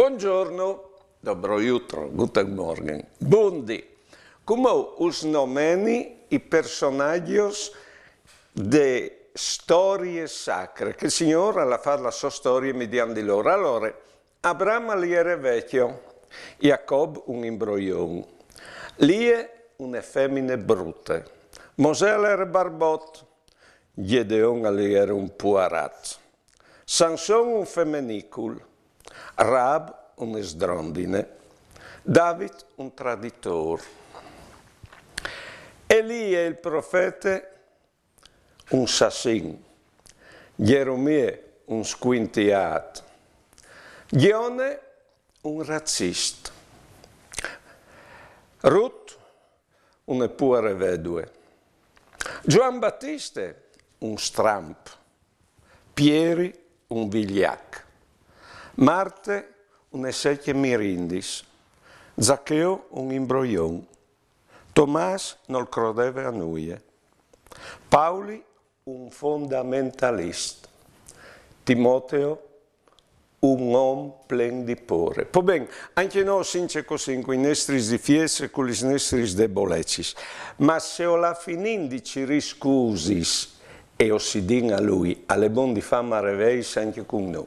Buongiorno, dobro jutro, guten morgen, bundi. come os nomeni i personaggi de storie sacre che il Signore la fa la sua storia mediante di loro. Allora, Abramo era vecchio, Jacob un imbroglione, è un femmine brutte, Mosè era barbot, Gedeon era un puarat, Sansone un femminicul, Raab un esdrondine, David un traditore, Elia il profeta un sassin, Geremia un squintiato, Gione un razzista, Ruth un puore vedue, Giovan Battiste un stramp, Pieri un vigliac. Marte, un Ezechiel Mirindis. Zaccheo, un imbroglione. Tomás non credeva a noi. Pauli un fondamentalista. Timoteo, un uomo plen di pore. Po ben, anche noi since così, con i nostri difesi e con i nostri debolezzi, ma se o la finindi riscusis e o si din a lui, alle bondi di fama reveis anche con noi